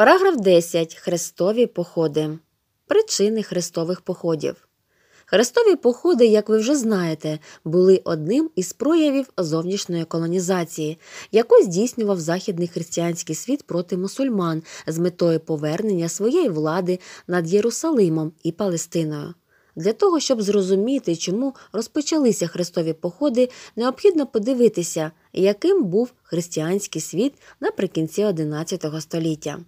Параграф 10. Хрестові походи. Причини хрестових походів. Хрестові походи, як ви вже знаєте, були одним із проявів зовнішньої колонізації, яку здійснював західний християнський світ проти мусульман з метою повернення своєї влади над Єрусалимом і Палестиною. Для того, щоб зрозуміти, чому розпочалися хрестові походи, необхідно подивитися, яким був християнський світ наприкінці XI століття.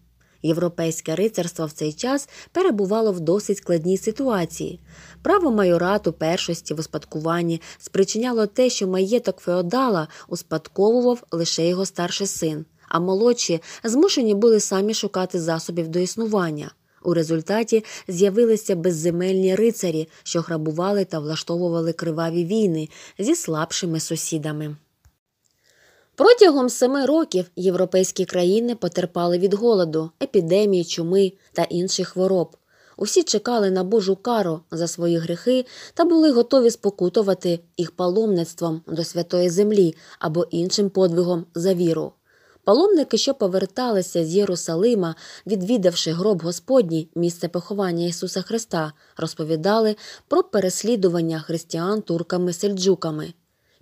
Європейське рицарство в цей час перебувало в досить складній ситуації. Право майорату першості в успадкуванні спричиняло те, що маєток феодала успадковував лише його старший син, а молодші змушені були самі шукати засобів до існування. У результаті з'явилися безземельні рицарі, що грабували та влаштовували криваві війни зі слабшими сусідами. Протягом семи років європейські країни потерпали від голоду, епідемії, чуми та інших хвороб. Усі чекали на Божу кару за свої гріхи та були готові спокутувати їх паломництвом до святої землі або іншим подвигом за віру. Паломники, що поверталися з Єрусалима, відвідавши гроб Господній, місце поховання Ісуса Христа, розповідали про переслідування християн турками-сельджуками.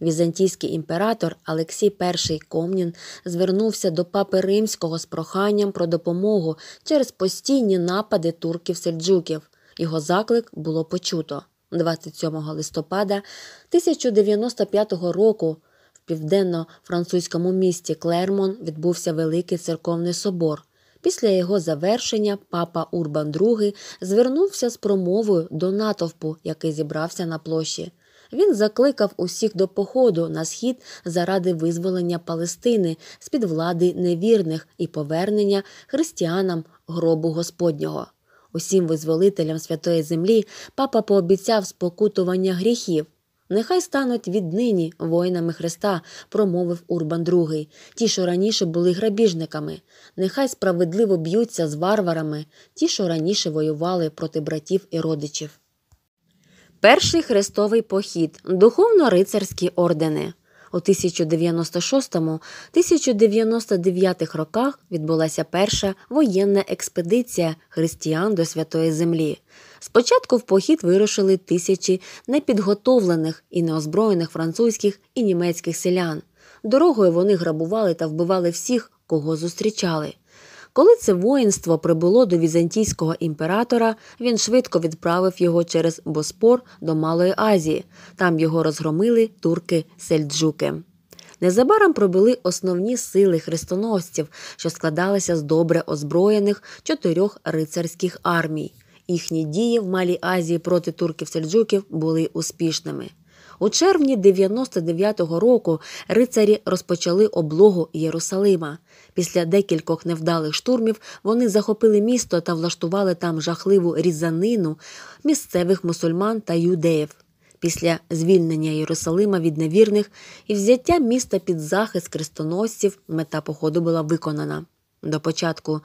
Візантійський імператор Алексій І Комнін звернувся до папи римського з проханням про допомогу через постійні напади турків-сельджуків. Його заклик було почуто 27 листопада 1095 року. В південно-французькому місті Клермон відбувся великий церковний собор. Після його завершення папа Урбан II звернувся з промовою до натовпу, який зібрався на площі він закликав усіх до походу на схід заради визволення Палестини з під влади невірних і повернення християнам гробу Господнього. Усім визволителям святої землі папа пообіцяв спокутування гріхів. Нехай стануть віднині воїнами Христа, промовив Урбан II, ті, що раніше були грабіжниками, нехай справедливо б'ються з варварами, ті, що раніше воювали проти братів і родичів. Перший хрестовий похід, духовно-рицарські ордени. У 1096-1099 роках відбулася перша воєнна експедиція християн до Святої Землі. Спочатку в похід вирушили тисячі непідготовлених і неозброєних французьких і німецьких селян. Дорогою вони грабували та вбивали всіх, кого зустрічали. Коли це воїнство прибуло до візантійського імператора, він швидко відправив його через Боспор до Малої Азії. Там його розгромили турки-сельджуки. Незабаром пробили основні сили хрестоносців, що складалися з добре озброєних чотирьох рицарських армій. Їхні дії в Малій Азії проти турків-сельджуків були успішними. У червні 99-го року рицарі розпочали облогу Єрусалима. Після декількох невдалих штурмів вони захопили місто та влаштували там жахливу різанину місцевих мусульман та юдеїв. Після звільнення Єрусалима від невірних і взяття міста під захист крестоносців мета походу була виконана. До початку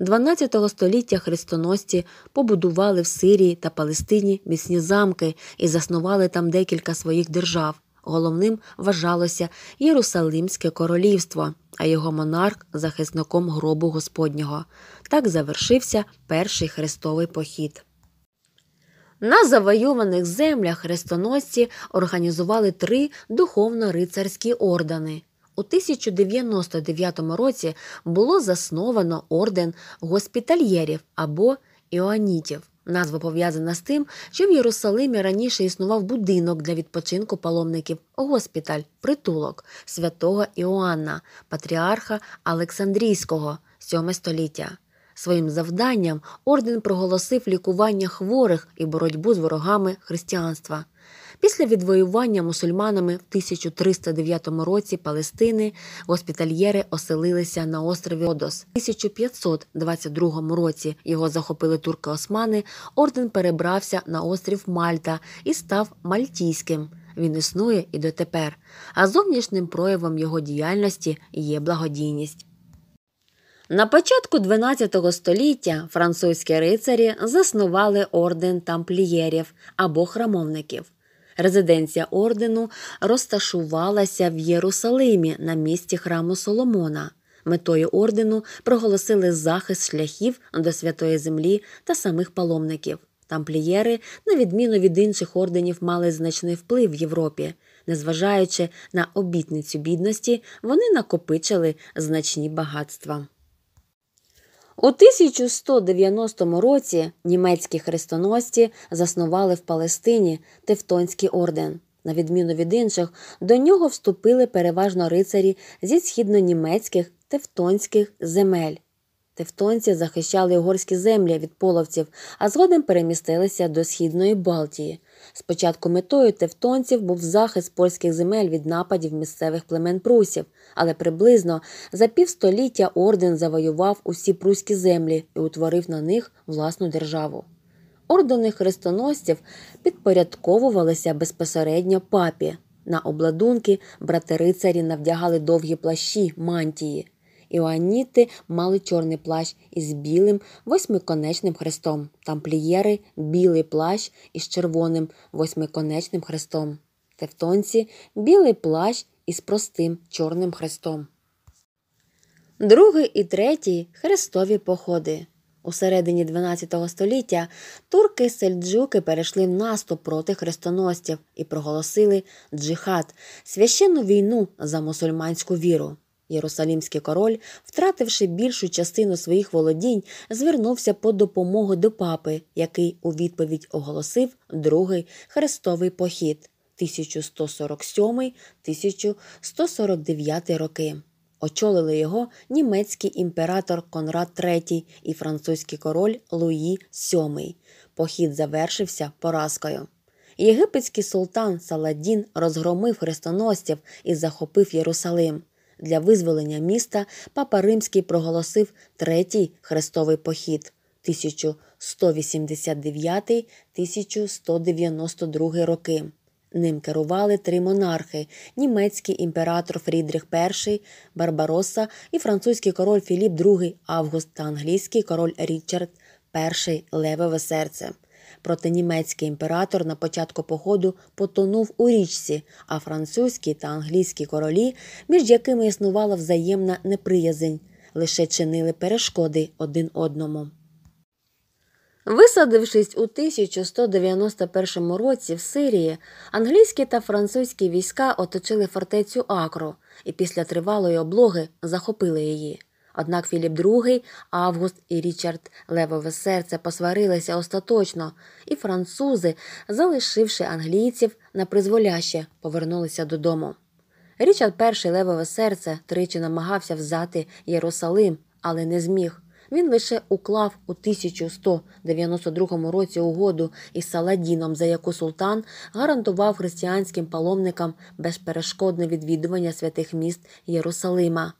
Д12 століття хрестоносці побудували в Сирії та Палестині міцні замки і заснували там декілька своїх держав. Головним вважалося Єрусалимське королівство, а його монарх захисником гробу Господнього. Так завершився перший хрестовий похід. На завойованих землях хрестоносці організували три духовно-рицарські ордени у 1099 році було засновано орден госпітальєрів або іоанітів. Назва пов'язана з тим, що в Єрусалимі раніше існував будинок для відпочинку паломників, госпіталь, притулок святого Іоанна, патріарха Олександрійського, 7 століття. Своїм завданням орден проголосив лікування хворих і боротьбу з ворогами християнства. Після відвоювання мусульманами в 1309 році Палестини госпітальєри оселилися на острові Одос. У 1522 році його захопили турки Османи. Орден перебрався на острів Мальта і став Мальтійським. Він існує і дотепер. А зовнішнім проявом його діяльності є благодійність. На початку XII століття французькі рицарі заснували орден тамплієрів або храмовників. Резиденція ордену розташувалася в Єрусалимі на місці храму Соломона. Метою ордену проголосили захист шляхів до святої землі та самих паломників. Тамплієри, на відміну від інших орденів, мали значний вплив в Європі. Незважаючи на обітницю бідності, вони накопичили значні багатства. У 1190 році німецькі хрестоносці заснували в Палестині Тевтонський орден. На відміну від інших, до нього вступили переважно рицарі зі східнонімецьких тевтонських земель. Тевтонці захищали угорські землі від половців, а згодом перемістилися до східної Балтії. Спочатку метою тевтонців був захист польських земель від нападів місцевих племен прусів, але приблизно за півстоліття орден завоював усі пруські землі і утворив на них власну державу. Ордени хрестоносців підпорядковувалися безпосередньо папі. На обладунки брати рицарі навдягали довгі плащі мантії. Іоаніти мали чорний плащ із білим восьмиконечним хрестом, тамплієри білий плащ із червоним восьмиконечним хрестом, тевтонці білий плащ із простим чорним хрестом. Другий і третій хрестові походи. У середині 12 століття турки сельджуки перейшли в наступ проти хрестоносців і проголосили джихад священну війну за мусульманську віру. Єрусалімський король, втративши більшу частину своїх володінь, звернувся по допомогу до папи, який у відповідь оголосив другий хрестовий похід 1147-1149 роки. Очолили його німецький імператор Конрад III і французький король Луї VII. Похід завершився поразкою. Єгипетський султан Саладін розгромив хрестоносців і захопив Єрусалим для визволення міста папа Римський проголосив третій хрестовий похід 1189-1192 роки. Ним керували три монархи: німецький імператор Фрідріх І Барбароса і французький король Філіп II Август та англійський король Річард І Левеве серце. Проте німецький імператор на початку походу потонув у річці, а французькі та англійські королі, між якими існувала взаємна неприязнь, лише чинили перешкоди один одному. Висадившись у 1191 році в Сирії, англійські та французькі війська оточили фортецю Акру і після тривалої облоги захопили її. Однак Філіп II, Август і Річард Левове серце посварилися остаточно, і французи, залишивши англійців на призволяще, повернулися додому. Річард І Левове серце тричі намагався взяти Єрусалим, але не зміг. Він лише уклав у 1192 році угоду із Саладіном, за яку султан гарантував християнським паломникам безперешкодне відвідування святих міст Єрусалима.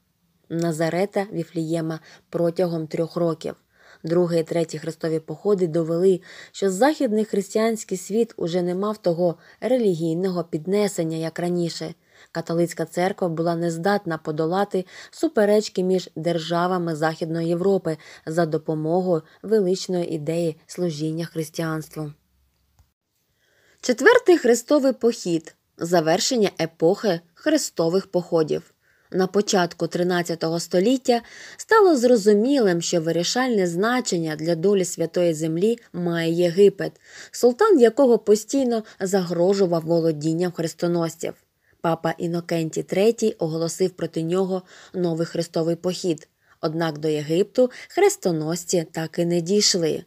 Назарета Віфлієма протягом трьох років. Друге і третє хрестові походи довели, що західний християнський світ уже не мав того релігійного піднесення, як раніше. Католицька церква була нездатна подолати суперечки між державами Західної Європи за допомогою величної ідеї служіння християнству. Четвертий хрестовий похід завершення епохи хрестових походів на початку XIII століття стало зрозумілим, що вирішальне значення для долі святої землі має Єгипет, султан якого постійно загрожував володінням хрестоносців. Папа Інокенті III оголосив проти нього новий хрестовий похід. Однак до Єгипту хрестоносці так і не дійшли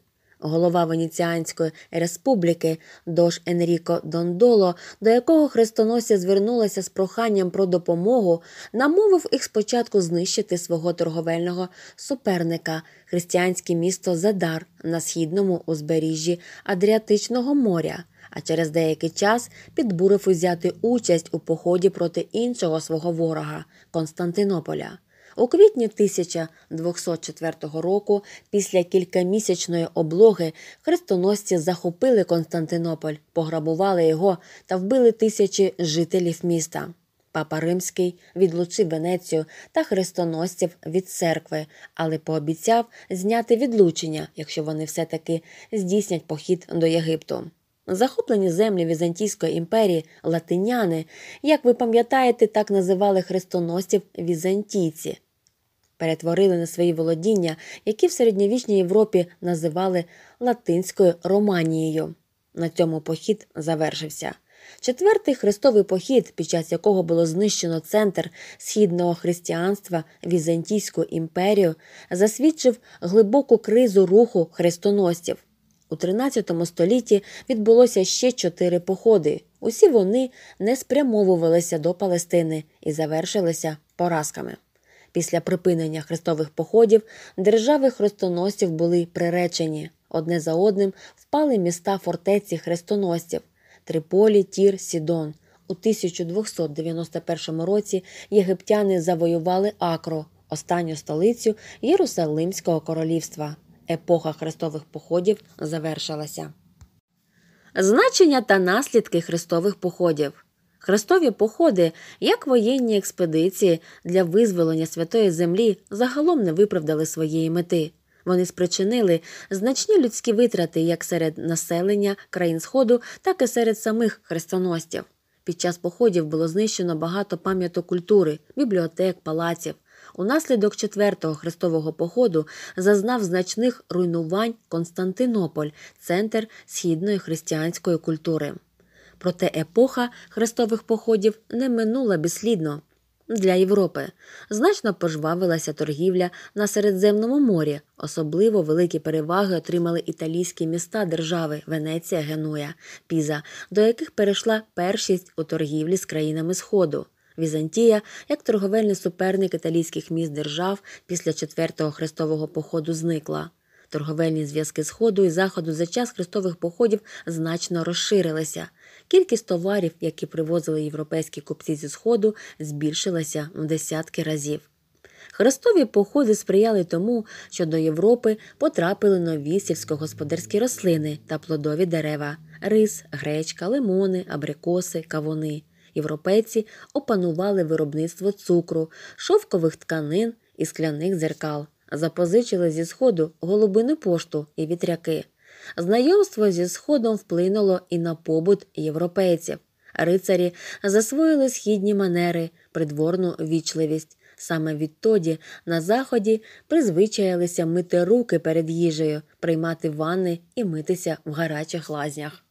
голова Венеціанської республіки Дош Енріко Дондоло, до якого хрестоносця звернулася з проханням про допомогу, намовив їх спочатку знищити свого торговельного суперника, християнське місто Задар на східному узбережжі Адріатичного моря. А через деякий час підбурив узяти участь у поході проти іншого свого ворога Константинополя. У квітні 1204 року, після кількамісячної облоги, хрестоносці захопили Константинополь, пограбували його та вбили тисячі жителів міста. Папа Римський відлучив Венецію та хрестоносців від церкви, але пообіцяв зняти відлучення, якщо вони все-таки здійснять похід до Єгипту. Захоплені землі Візантійської імперії, латиняни, як ви пам'ятаєте, так називали хрестоносців візантійці перетворили на свої володіння, які в середньовічній Європі називали Латинською Романією. На цьому похід завершився. Четвертий хрестовий похід, під час якого було знищено центр східного християнства Візантійську імперію, засвідчив глибоку кризу руху хрестоносців. У 13 столітті відбулося ще чотири походи. Усі вони не спрямовувалися до Палестини і завершилися поразками. Після припинення хрестових походів держави хрестоносців були приречені. Одне за одним впали міста фортеці хрестоносців Триполі, Тір, Сідон. У 1291 році єгиптяни завоювали Акро, останню столицю Єрусалимського королівства. Епоха хрестових походів завершилася. Значення та наслідки хрестових походів Хрестові походи, як воєнні експедиції для визволення святої землі загалом не виправдали своєї мети. Вони спричинили значні людські витрати як серед населення країн Сходу, так і серед самих хрестоносців. Під час походів було знищено багато пам'яток культури, бібліотек, палаців. Унаслідок четвертого хрестового походу зазнав значних руйнувань Константинополь, центр східної християнської культури. Проте епоха хрестових походів не минула безслідно. Для Європи значно пожвавилася торгівля на Середземному морі. Особливо великі переваги отримали італійські міста держави Венеція, Генуя, Піза, до яких перейшла першість у торгівлі з країнами Сходу. Візантія, як торговельний суперник італійських міст держав після четвертого хрестового походу, зникла. Торговельні зв'язки Сходу і Заходу за час хрестових походів значно розширилися. Кількість товарів, які привозили європейські купці зі Сходу, збільшилася в десятки разів. Хрестові походи сприяли тому, що до Європи потрапили нові сільськогосподарські рослини та плодові дерева рис, гречка, лимони, абрикоси, кавуни. Європейці опанували виробництво цукру, шовкових тканин і скляних дзеркал. Запозичили зі сходу голубину пошту і вітряки. Знайомство зі сходом вплинуло і на побут європейців. Рицарі засвоїли східні манери, придворну вічливість. Саме відтоді на заході призвичаїлися мити руки перед їжею, приймати ванни і митися в гарячих лазнях.